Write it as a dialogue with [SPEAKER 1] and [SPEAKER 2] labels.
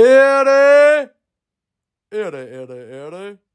[SPEAKER 1] Ere!
[SPEAKER 2] Ere, ere, ere.